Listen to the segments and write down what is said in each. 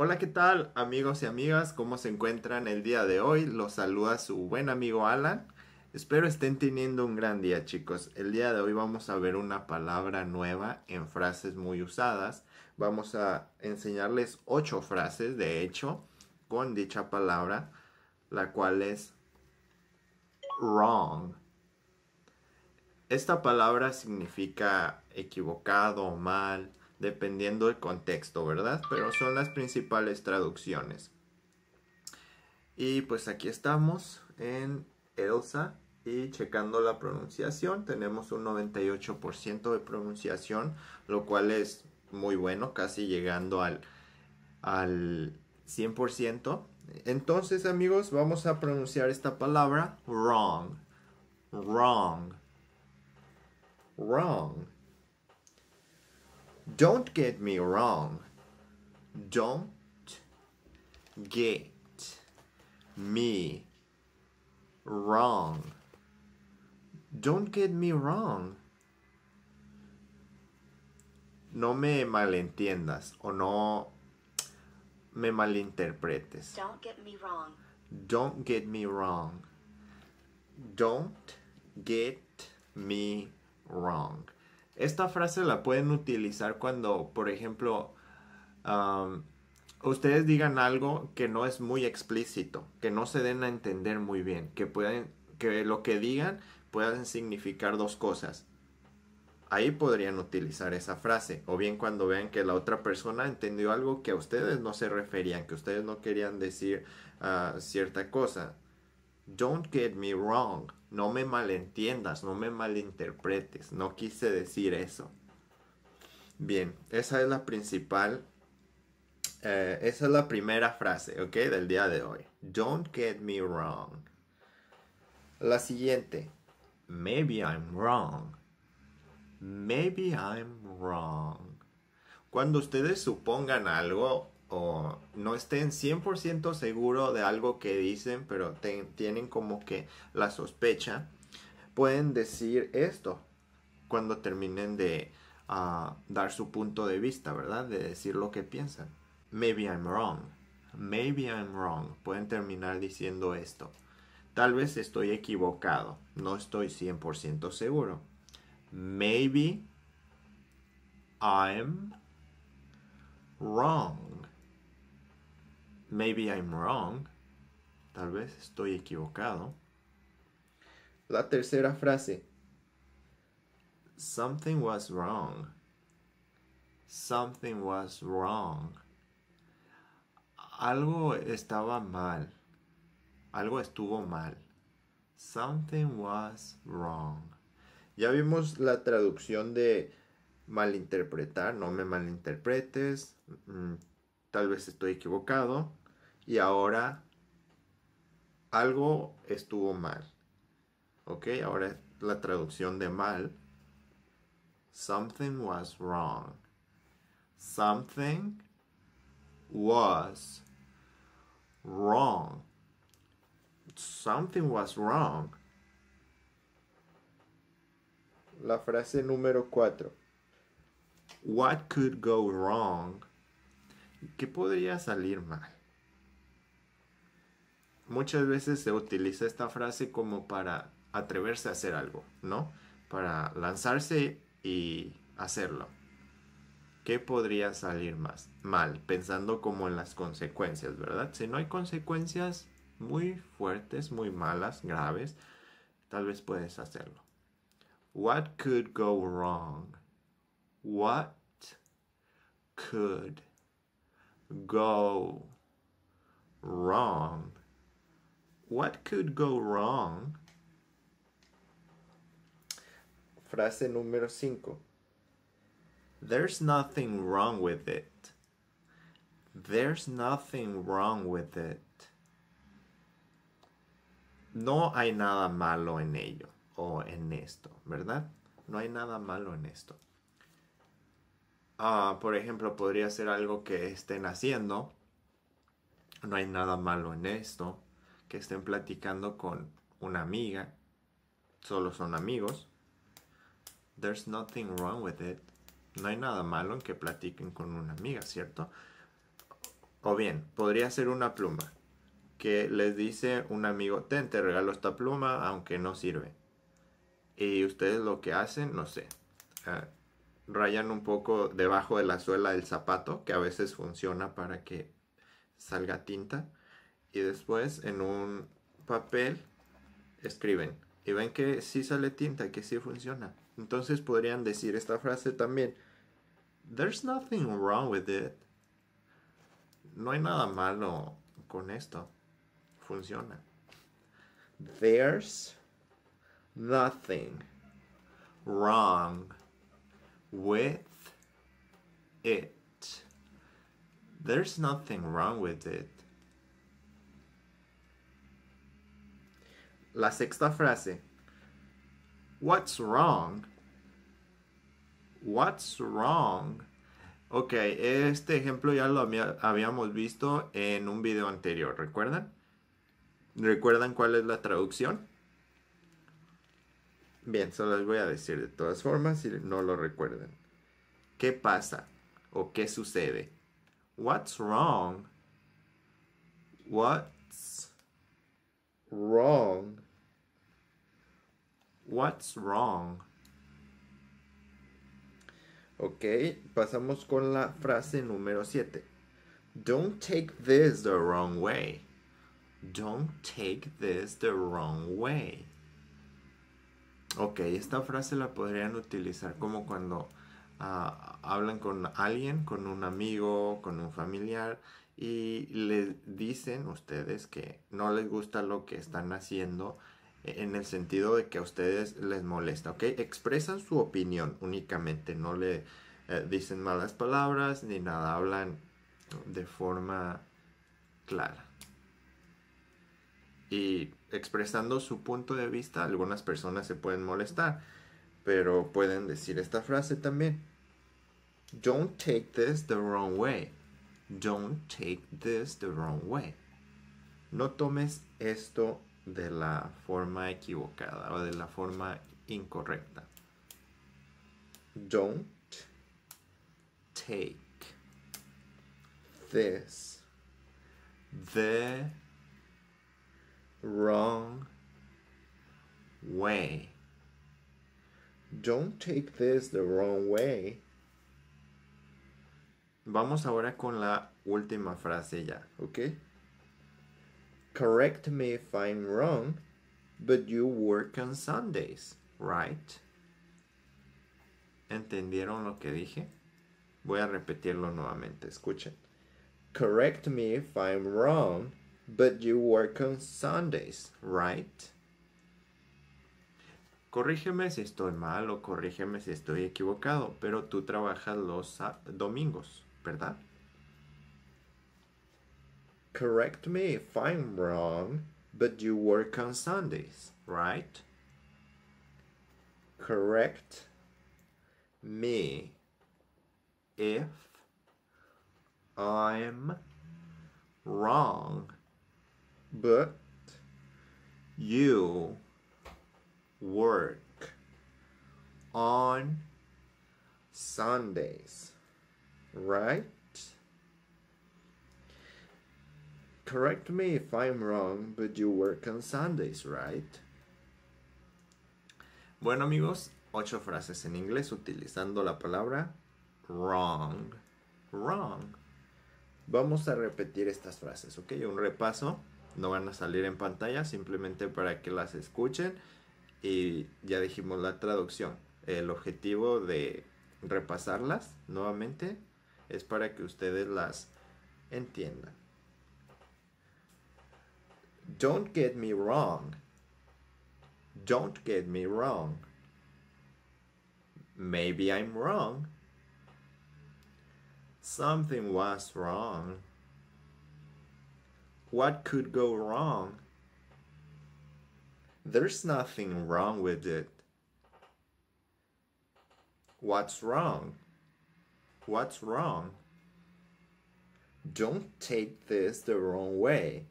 Hola, ¿qué tal amigos y amigas? ¿Cómo se encuentran el día de hoy? Los saluda su buen amigo Alan. Espero estén teniendo un gran día chicos. El día de hoy vamos a ver una palabra nueva en frases muy usadas. Vamos a enseñarles ocho frases, de hecho, con dicha palabra, la cual es wrong. Esta palabra significa equivocado, mal, dependiendo del contexto, ¿verdad? Pero son las principales traducciones. Y pues aquí estamos en Elsa y checando la pronunciación tenemos un 98% de pronunciación, lo cual es muy bueno, casi llegando al, al 100%. Entonces amigos, vamos a pronunciar esta palabra wrong, wrong, wrong. Don't get me wrong. Don't get me wrong. Don't get me wrong. No me malentiendas o no me malinterpretes. Don't get me wrong. Don't get me wrong. Don't get me wrong. Esta frase la pueden utilizar cuando, por ejemplo, ustedes digan algo que no es muy explícito, que no se den a entender muy bien, que, pueden, que lo que digan puedan significar dos cosas. Ahí podrían utilizar esa frase, o bien cuando vean que la otra persona entendió algo que a ustedes no se referían, que ustedes no querían decir ah, cierta cosa. Don't get me wrong, no me malentiendas, no me malinterpretes, no quise decir eso. Bien, esa es la principal, eh, esa es la primera frase, ¿ok? Del día de hoy. Don't get me wrong. La siguiente, maybe I'm wrong. Maybe I'm wrong. Cuando ustedes supongan algo, o no estén 100% seguro de algo que dicen, pero tienen como que la sospecha, pueden decir esto cuando terminen de ah, dar su punto de vista, ¿verdad? De decir lo que piensan. Maybe I'm wrong. Maybe I'm wrong. Pueden terminar diciendo esto. Tal vez estoy equivocado. No estoy 100% seguro. Maybe I'm wrong. Maybe I'm wrong. Tal vez estoy equivocado. La tercera frase. Something was wrong. Something was wrong. Algo estaba mal. Algo estuvo mal. Something was wrong. Ya vimos la traducción de malinterpretar, no me malinterpretes, mm, tal vez estoy equivocado y ahora algo estuvo mal. Ok, ahora la traducción de mal. Something was wrong. Something was wrong. Something was wrong. La frase número cuatro. What could go wrong? ¿Qué podría salir mal? muchas veces se utiliza esta frase como para atreverse a hacer algo, ¿no? Para lanzarse y hacerlo. ¿Qué podría salir más mal? Pensando como en las consecuencias, ¿verdad? Si no hay consecuencias muy fuertes, muy malas, graves, tal vez puedes hacerlo. What could go wrong? What could go wrong? What could go wrong? Frase número 5. There's nothing wrong with it. There's nothing wrong with it. No hay nada malo en ello o en esto, ¿verdad? No hay nada malo en esto. Ah, por ejemplo, podría ser algo que estén haciendo. No hay nada malo en esto que estén platicando con una amiga, solo son amigos. There's nothing wrong with it. No hay nada malo en que platiquen con una amiga, ¿cierto? O bien, podría ser una pluma, que les dice un amigo, ten, te regalo esta pluma, aunque no sirve. Y ustedes lo que hacen, no sé, ah, rayan un poco debajo de la suela del zapato, que a veces funciona para que salga tinta y después en un papel escriben. Y ven que sí sale tinta, que sí funciona. Entonces podrían decir esta frase también. There's nothing wrong with it. No hay nada malo con esto. Funciona. There's nothing wrong with it. There's nothing wrong with it. La sexta frase. What's wrong? What's wrong? Ok, este ejemplo ya lo habíamos visto en un video anterior, ¿recuerdan? ¿Recuerdan cuál es la traducción? Bien, se les voy a decir de todas formas si no lo recuerdan. ¿Qué pasa? ¿O qué sucede? What's wrong? What's wrong? What's wrong? Ok, pasamos con la frase número 7. Don't take this the wrong way. Don't take this the wrong way. Ok, esta frase la podrían utilizar como cuando ah, hablan con alguien, con un amigo, con un familiar y le dicen ustedes que no les gusta lo que están haciendo en el sentido de que a ustedes les molesta, ¿ok? Expresan su opinión únicamente, no le eh, dicen malas palabras ni nada, hablan de forma clara. Y expresando su punto de vista, algunas personas se pueden molestar, pero pueden decir esta frase también. Don't take this the wrong way. Don't take this the wrong way. No tomes esto de la forma equivocada o de la forma incorrecta. Don't take this the wrong way. Don't take this the wrong way. Vamos ahora con la última frase ya, ¿ok? correct me if I'm wrong, but you work on Sundays, right? ¿Entendieron lo que dije? Voy a repetirlo nuevamente, escuchen. Correct me if I'm wrong, but you work on Sundays, right? Corrígeme si estoy mal o corrígeme si estoy equivocado, pero tú trabajas los domingos, ¿verdad? correct me if I'm wrong, but you work on Sundays, right? Correct me if I'm wrong, but you work on Sundays, right? correct me if I'm wrong, but you work on Sundays, right? Bueno amigos, ocho frases en inglés utilizando la palabra wrong. Wrong. Vamos a repetir estas frases, ¿ok? Un repaso. No van a salir en pantalla, simplemente para que las escuchen. Y ya dijimos la traducción. El objetivo de repasarlas nuevamente es para que ustedes las entiendan. Don't get me wrong. Don't get me wrong. Maybe I'm wrong. Something was wrong. What could go wrong? There's nothing wrong with it. What's wrong? What's wrong? Don't take this the wrong way.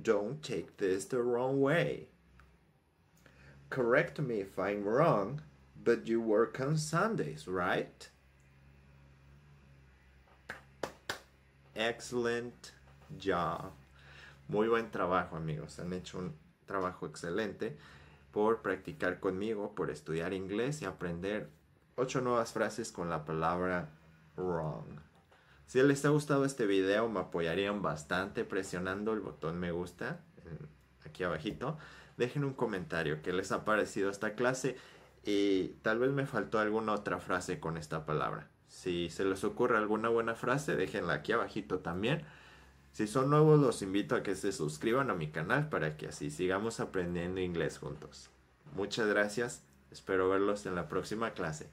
Don't take this the wrong way. Correct me if I'm wrong, but you work on Sundays, right? Excellent job. Muy buen trabajo, amigos. Han hecho un trabajo excelente por practicar conmigo, por estudiar inglés y aprender ocho nuevas frases con la palabra wrong. Si les ha gustado este video me apoyarían bastante presionando el botón me gusta aquí abajito. Dejen un comentario qué les ha parecido esta clase y tal vez me faltó alguna otra frase con esta palabra. Si se les ocurre alguna buena frase, déjenla aquí abajito también. Si son nuevos, los invito a que se suscriban a mi canal para que así sigamos aprendiendo inglés juntos. Muchas gracias, espero verlos en la próxima clase.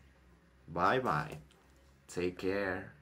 Bye bye. Take care.